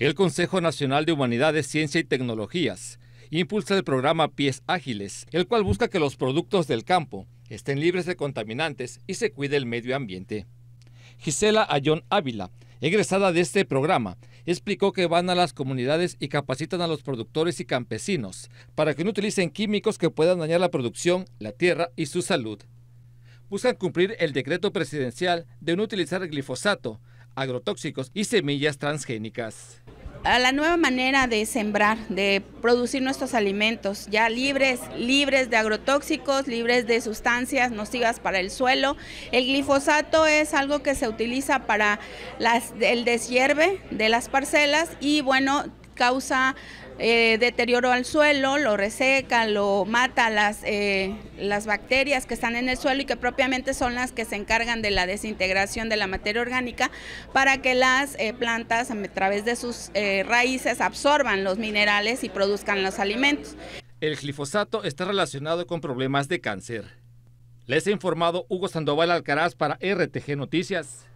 El Consejo Nacional de Humanidades, Ciencia y Tecnologías impulsa el programa Pies Ágiles, el cual busca que los productos del campo estén libres de contaminantes y se cuide el medio ambiente. Gisela Ayón Ávila, egresada de este programa, explicó que van a las comunidades y capacitan a los productores y campesinos para que no utilicen químicos que puedan dañar la producción, la tierra y su salud. Buscan cumplir el decreto presidencial de no utilizar glifosato agrotóxicos y semillas transgénicas. A la nueva manera de sembrar, de producir nuestros alimentos, ya libres, libres de agrotóxicos, libres de sustancias nocivas para el suelo. El glifosato es algo que se utiliza para el deshierve de las parcelas y bueno, causa eh, deterioro al suelo, lo reseca, lo mata las, eh, las bacterias que están en el suelo y que propiamente son las que se encargan de la desintegración de la materia orgánica para que las eh, plantas a través de sus raíces absorban los minerales y produzcan los alimentos. El glifosato está relacionado con problemas de cáncer. Les ha informado Hugo Sandoval Alcaraz para RTG Noticias.